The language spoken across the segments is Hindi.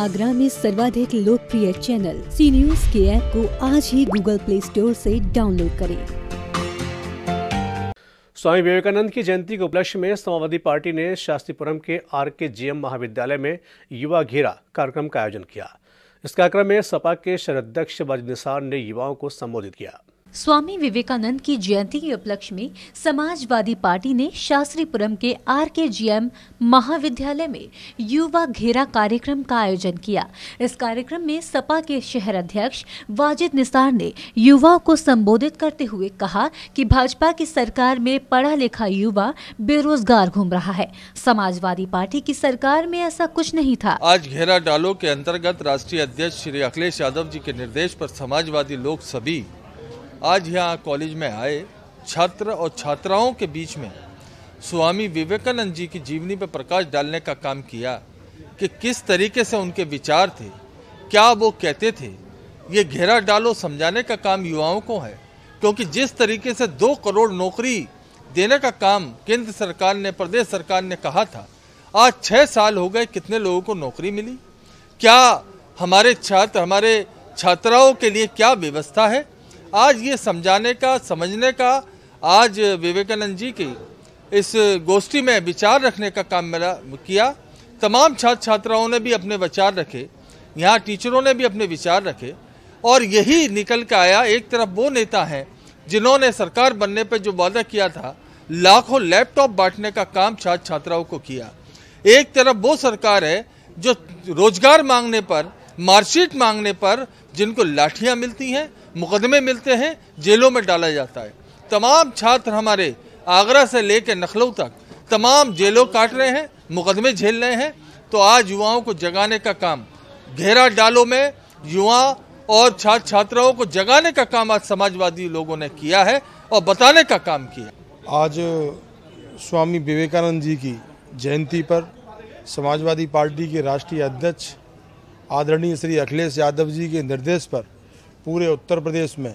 आगरा में सर्वाधिक लोकप्रिय चैनल सी न्यूज के ऐप को आज ही गूगल प्ले स्टोर से डाउनलोड करें स्वामी विवेकानंद की जयंती के उपलक्ष्य में समाजवादी पार्टी ने शास्त्रीपुरम के आर के जी एम महाविद्यालय में युवा घेरा कार्यक्रम का आयोजन किया इस कार्यक्रम में सपा के शहर अध्यक्ष वाजिद निसार ने युवाओं को संबोधित किया स्वामी विवेकानंद की जयंती के उपलक्ष्य में समाजवादी पार्टी ने शास्त्रीपुरम के आर के जी एम महाविद्यालय में युवा घेरा कार्यक्रम का आयोजन किया इस कार्यक्रम में सपा के शहर अध्यक्ष वाजिद निसार ने युवाओं को संबोधित करते हुए कहा कि भाजपा की सरकार में पढ़ा लिखा युवा बेरोजगार घूम रहा है समाजवादी पार्टी की सरकार में ऐसा कुछ नहीं था आज घेरा डालो के अंतर्गत राष्ट्रीय अध्यक्ष श्री अखिलेश यादव जी के निर्देश पर समाजवादी लोग सभी आज यहाँ कॉलेज में आए छात्र और छात्राओं के बीच में स्वामी विवेकानंद जी की जीवनी पर प्रकाश डालने का काम किया कि किस तरीके से उनके विचार थे क्या वो कहते थे ये घेरा डालो समझाने का काम युवाओं को है क्योंकि जिस तरीके से दो करोड़ नौकरी देने का काम केंद्र सरकार ने प्रदेश सरकार ने कहा था आज छः साल हो गए कितने लोगों को नौकरी मिली क्या हमारे छात्र हमारे छात्राओं के लिए क्या व्यवस्था है आज ये समझाने का समझने का आज विवेकानंद जी की इस गोष्ठी में विचार रखने का काम मेरा किया तमाम छात्र छात्राओं ने भी अपने विचार रखे यहाँ टीचरों ने भी अपने विचार रखे और यही निकल के आया एक तरफ वो नेता हैं जिन्होंने सरकार बनने पर जो वादा किया था लाखों लैपटॉप बांटने का काम छात्र छात्राओं को किया एक तरफ वो सरकार है जो रोजगार मांगने पर मार्कशीट मांगने पर जिनको लाठियां मिलती हैं मुकदमे मिलते हैं जेलों में डाला जाता है तमाम छात्र हमारे आगरा से लेकर नखलऊ तक तमाम जेलों काट रहे हैं मुकदमे झेल रहे हैं तो आज युवाओं को जगाने का काम घेरा डालों में युवा और छात्र छात्राओं को जगाने का काम आज समाजवादी लोगों ने किया है और बताने का काम किया आज स्वामी विवेकानंद जी की जयंती पर समाजवादी पार्टी के राष्ट्रीय अध्यक्ष आदरणीय श्री अखिलेश यादव जी के निर्देश पर पूरे उत्तर प्रदेश में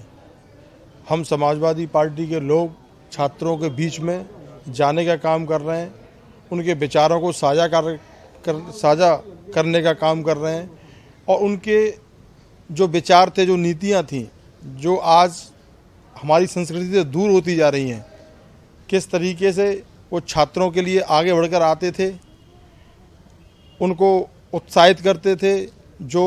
हम समाजवादी पार्टी के लोग छात्रों के बीच में जाने का काम कर रहे हैं उनके विचारों को साझा कर, कर साझा करने का काम कर रहे हैं और उनके जो विचार थे जो नीतियाँ थीं जो आज हमारी संस्कृति से दूर होती जा रही हैं किस तरीके से वो छात्रों के लिए आगे बढ़कर आते थे उनको उत्साहित करते थे जो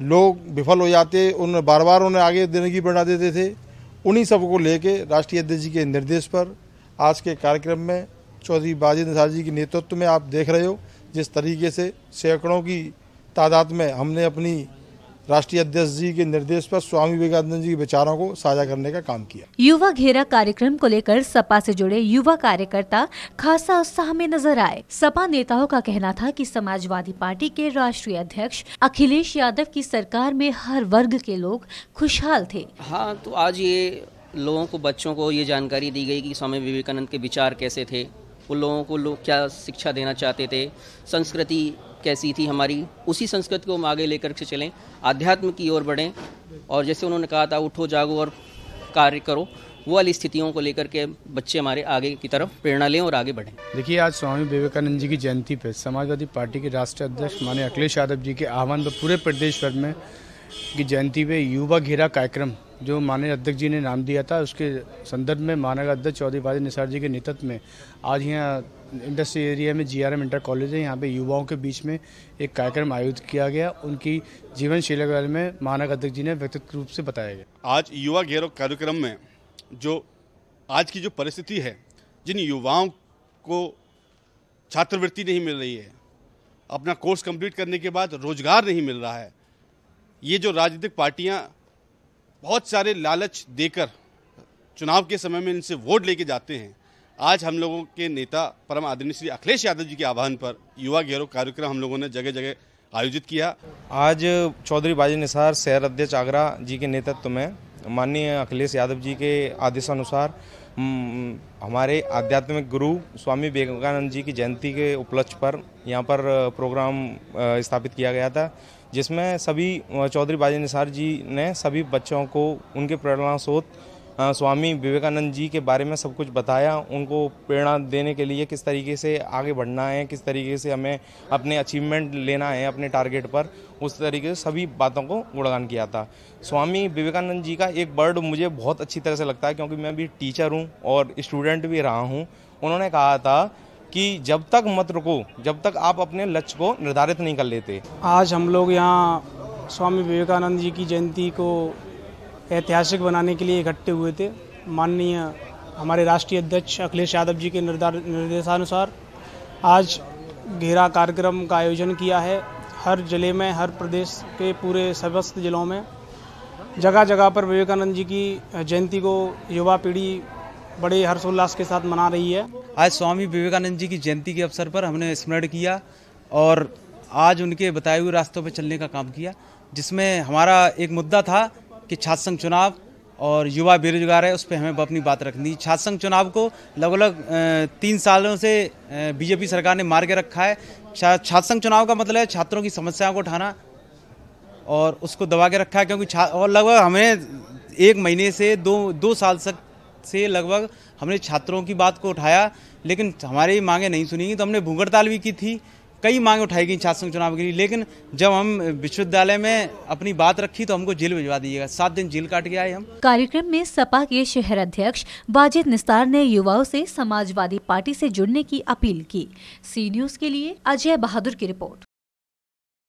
लोग विफल हो जाते उन बार बार उन्हें आगे देने की बढ़ा देते थे उन्हीं सबको लेके राष्ट्रीय अध्यक्ष जी के निर्देश पर आज के कार्यक्रम में चौधरी बाजेंद्र साह जी के नेतृत्व में आप देख रहे हो जिस तरीके से सैकड़ों की तादाद में हमने अपनी राष्ट्रीय अध्यक्ष जी के निर्देश पर स्वामी विवेकानंद जी के विचारों को साझा करने का काम किया युवा घेरा कार्यक्रम को लेकर सपा से जुड़े युवा कार्यकर्ता खासा उत्साह में नजर आए सपा नेताओं का कहना था कि समाजवादी पार्टी के राष्ट्रीय अध्यक्ष अखिलेश यादव की सरकार में हर वर्ग के लोग खुशहाल थे हाँ तो आज ये लोगों को बच्चों को ये जानकारी दी गई कि स्वामी विवेकानंद के विचार कैसे थे उन लोगों को लोग क्या शिक्षा देना चाहते थे संस्कृति कैसी थी हमारी उसी संस्कृति को हम आगे लेकर के चलें आध्यात्म की ओर बढ़ें और जैसे उन्होंने कहा था उठो जागो और कार्य करो वो वाली स्थितियों को लेकर के बच्चे हमारे आगे की तरफ प्रेरणा लें और आगे बढ़ें देखिए आज स्वामी विवेकानंद जी की जयंती पर समाजवादी पार्टी के राष्ट्रीय अध्यक्ष माननीय अखिलेश यादव जी के आह्वान पर पूरे प्रदेश भर में की जयंती पे युवा घेरा कार्यक्रम जो माननीय अध्यक्ष जी ने नाम दिया था उसके संदर्भ में मानव अध्यक्ष चौधरी बाजी निसार जी के नेतृत्व में आज यहाँ इंडस्ट्री एरिया में जीआरएम इंटर कॉलेज है यहाँ पे युवाओं के बीच में एक कार्यक्रम आयोजित किया गया उनकी जीवन शैली के बारे में मानव अध्यक्ष जी ने व्यक्तिगत रूप से बताया गया आज युवा घेरा कार्यक्रम में जो आज की जो परिस्थिति है जिन युवाओं को छात्रवृत्ति नहीं मिल रही है अपना कोर्स कंप्लीट करने के बाद रोजगार नहीं मिल रहा है ये जो राजनीतिक पार्टियां बहुत सारे लालच देकर चुनाव के समय में इनसे वोट लेके जाते हैं आज हम लोगों के नेता परम आदरणीय श्री अखिलेश यादव जी के आह्वान पर युवा गैरव कार्यक्रम हम लोगों ने जगह जगह आयोजित किया आज चौधरी बाजी निसार शहर अध्यक्ष आगरा जी के नेतृत्व में माननीय अखिलेश यादव जी के आदेशानुसार हम्म, हम्म। हमारे आध्यात्मिक गुरु स्वामी विवेकानंद जी की जयंती के उपलक्ष्य पर यहाँ पर प्रोग्राम स्थापित किया गया था जिसमें सभी चौधरी बाजी निसार जी ने सभी बच्चों को उनके प्रेरणा स्रोत हाँ, स्वामी विवेकानंद जी के बारे में सब कुछ बताया उनको प्रेरणा देने के लिए किस तरीके से आगे बढ़ना है किस तरीके से हमें अपने अचीवमेंट लेना है अपने टारगेट पर उस तरीके से सभी बातों को गुणगान किया था स्वामी विवेकानंद जी का एक वर्ड मुझे बहुत अच्छी तरह से लगता है क्योंकि मैं भी टीचर हूँ और स्टूडेंट भी रहा हूँ उन्होंने कहा था कि जब तक मत रुको जब तक आप अपने लक्ष्य को निर्धारित नहीं कर लेते आज हम लोग यहाँ स्वामी विवेकानंद जी की जयंती को ऐतिहासिक बनाने के लिए इकट्ठे हुए थे माननीय हमारे राष्ट्रीय अध्यक्ष अखिलेश यादव जी के निर्देशानुसार आज घेरा कार्यक्रम का आयोजन किया है हर ज़िले में हर प्रदेश के पूरे समस्त ज़िलों में जगह जगह पर विवेकानंद जी की जयंती को युवा पीढ़ी बड़े हर्षोल्लास के साथ मना रही है आज स्वामी विवेकानंद जी की जयंती के अवसर पर हमने स्मरण किया और आज उनके बताए हुए रास्तों पर चलने का काम किया जिसमें हमारा एक मुद्दा था कि छात्र संघ चुनाव और युवा बेरोजगार है उस पर हमें अपनी बात रखनी छात्र संघ चुनाव को लगभग तीन सालों से बीजेपी सरकार ने मार के रखा है छात्र संघ चुनाव का मतलब है छात्रों की समस्याओं को उठाना और उसको दबा के रखा है क्योंकि और लगभग हमें एक महीने से दो दो साल तक से लगभग हमने छात्रों की बात को उठाया लेकिन हमारी मांगे नहीं सुनी तो हमने भूगड़ताल भी की थी कई मांग उठाई गई छात्र संघ चुनाव के लिए लेकिन जब हम विश्वविद्यालय में अपनी बात रखी तो हमको जेल भिजवा दीजिएगा सात दिन जेल काट के आए हम कार्यक्रम में सपा के शहर अध्यक्ष वाजिद निस्तार ने युवाओं से समाजवादी पार्टी से जुड़ने की अपील की सी न्यूज के लिए अजय बहादुर की रिपोर्ट